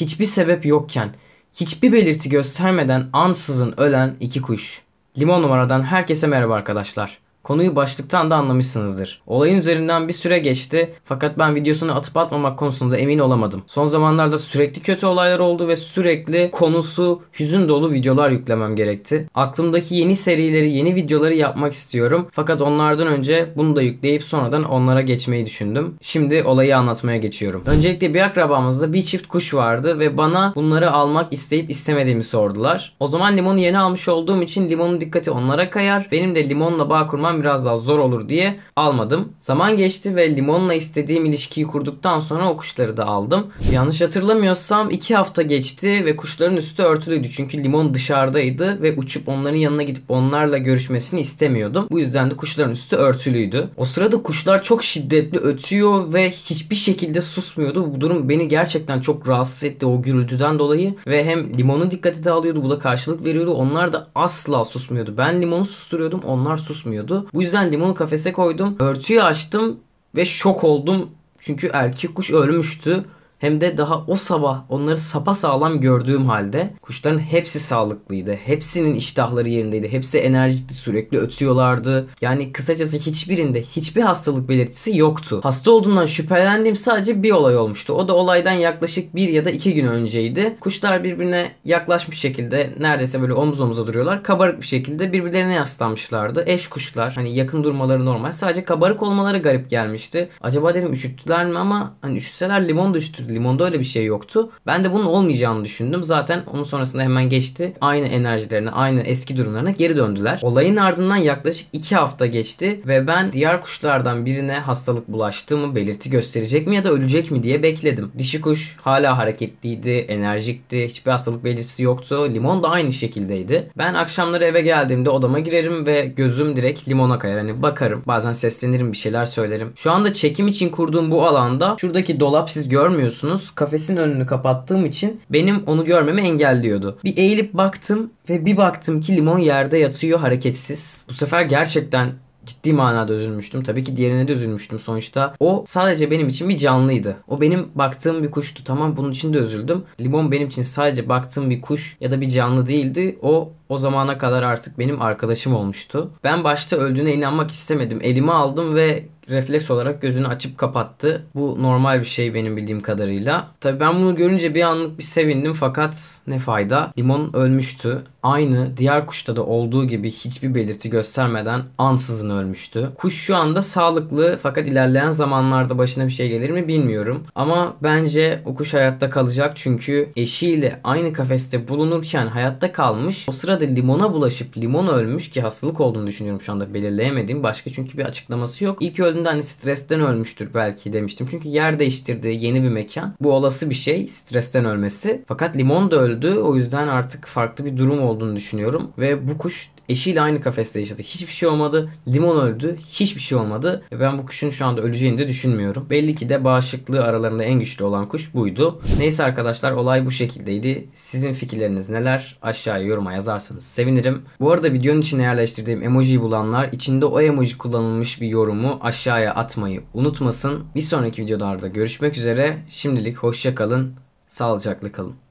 hiçbir sebep yokken, hiçbir belirti göstermeden ansızın ölen iki kuş. Limon numaradan herkese merhaba arkadaşlar. Konuyu başlıktan da anlamışsınızdır. Olayın üzerinden bir süre geçti fakat ben videosunu atıp atmamak konusunda emin olamadım. Son zamanlarda sürekli kötü olaylar oldu ve sürekli konusu hüzün dolu videolar yüklemem gerekti. Aklımdaki yeni serileri, yeni videoları yapmak istiyorum fakat onlardan önce bunu da yükleyip sonradan onlara geçmeyi düşündüm. Şimdi olayı anlatmaya geçiyorum. Öncelikle bir akrabamızda bir çift kuş vardı ve bana bunları almak isteyip istemediğimi sordular. O zaman limonu yeni almış olduğum için limonun dikkati onlara kayar. Benim de limonla bağ kurmak zaman biraz daha zor olur diye almadım. Zaman geçti ve limonla istediğim ilişkiyi kurduktan sonra o kuşları da aldım. Yanlış hatırlamıyorsam 2 hafta geçti ve kuşların üstü örtülüydü. Çünkü limon dışarıdaydı ve uçup onların yanına gidip onlarla görüşmesini istemiyordum. Bu yüzden de kuşların üstü örtülüydü. O sırada kuşlar çok şiddetli ötüyor ve hiçbir şekilde susmuyordu. Bu durum beni gerçekten çok rahatsız etti o gürültüden dolayı. Ve hem limonu dikkati alıyordu bu da karşılık veriyordu. Onlar da asla susmuyordu. Ben limonu susturuyordum onlar susmuyordu. Bu yüzden limonu kafese koydum. Örtüyü açtım ve şok oldum. Çünkü erkek kuş ölmüştü hem de daha o sabah onları sapa sağlam gördüğüm halde kuşların hepsi sağlıklıydı. Hepsinin iştahları yerindeydi. Hepsi enerjikti. Sürekli ötüyorlardı. Yani kısacası hiçbirinde hiçbir hastalık belirtisi yoktu. Hasta olduğundan şüphelendiğim sadece bir olay olmuştu. O da olaydan yaklaşık bir ya da iki gün önceydi. Kuşlar birbirine yaklaşmış şekilde neredeyse böyle omuz omuza duruyorlar. Kabarık bir şekilde birbirlerine yaslanmışlardı. Eş kuşlar. Hani yakın durmaları normal. Sadece kabarık olmaları garip gelmişti. Acaba dedim üşüttüler mi ama hani üşütseler limon da üşütürdü Limonda öyle bir şey yoktu. Ben de bunun olmayacağını düşündüm. Zaten onun sonrasında hemen geçti. Aynı enerjilerine, aynı eski durumlarına geri döndüler. Olayın ardından yaklaşık 2 hafta geçti ve ben diğer kuşlardan birine hastalık bulaştı mı, belirti gösterecek mi ya da ölecek mi diye bekledim. Dişi kuş hala hareketliydi, enerjikti, hiçbir hastalık belirtisi yoktu. Limon da aynı şekildeydi. Ben akşamları eve geldiğimde odama girerim ve gözüm direkt limona kayar. Hani bakarım, bazen seslenirim, bir şeyler söylerim. Şu anda çekim için kurduğum bu alanda şuradaki dolap siz görmüyorsunuz biliyorsunuz kafesin önünü kapattığım için benim onu görmemi engelliyordu. Bir eğilip baktım ve bir baktım ki limon yerde yatıyor hareketsiz. Bu sefer gerçekten ciddi manada üzülmüştüm. Tabii ki diğerine de üzülmüştüm sonuçta. O sadece benim için bir canlıydı. O benim baktığım bir kuştu. Tamam bunun için de üzüldüm. Limon benim için sadece baktığım bir kuş ya da bir canlı değildi. O o zamana kadar artık benim arkadaşım olmuştu. Ben başta öldüğüne inanmak istemedim. Elimi aldım ve refleks olarak gözünü açıp kapattı. Bu normal bir şey benim bildiğim kadarıyla. Tabi ben bunu görünce bir anlık bir sevindim fakat ne fayda. Limon ölmüştü. Aynı diğer kuşta da olduğu gibi hiçbir belirti göstermeden ansızın ölmüştü. Kuş şu anda sağlıklı fakat ilerleyen zamanlarda başına bir şey gelir mi bilmiyorum. Ama bence o kuş hayatta kalacak çünkü eşiyle aynı kafeste bulunurken hayatta kalmış. O sırada limona bulaşıp limon ölmüş ki hastalık olduğunu düşünüyorum şu anda belirleyemediğim başka çünkü bir açıklaması yok. İlk öldüğünde bölümde hani stresten ölmüştür belki demiştim. Çünkü yer değiştirdi yeni bir mekan. Bu olası bir şey stresten ölmesi. Fakat limon da öldü. O yüzden artık farklı bir durum olduğunu düşünüyorum. Ve bu kuş eşiyle aynı kafeste yaşadı. Hiçbir şey olmadı. Limon öldü. Hiçbir şey olmadı. Ve ben bu kuşun şu anda öleceğini de düşünmüyorum. Belli ki de bağışıklığı aralarında en güçlü olan kuş buydu. Neyse arkadaşlar olay bu şekildeydi. Sizin fikirleriniz neler? Aşağıya yoruma yazarsanız sevinirim. Bu arada videonun içine yerleştirdiğim emojiyi bulanlar içinde o emoji kullanılmış bir yorumu aşağıya aşağıya atmayı unutmasın. Bir sonraki videolarda görüşmek üzere. Şimdilik hoşça kalın. Sağlıcakla kalın.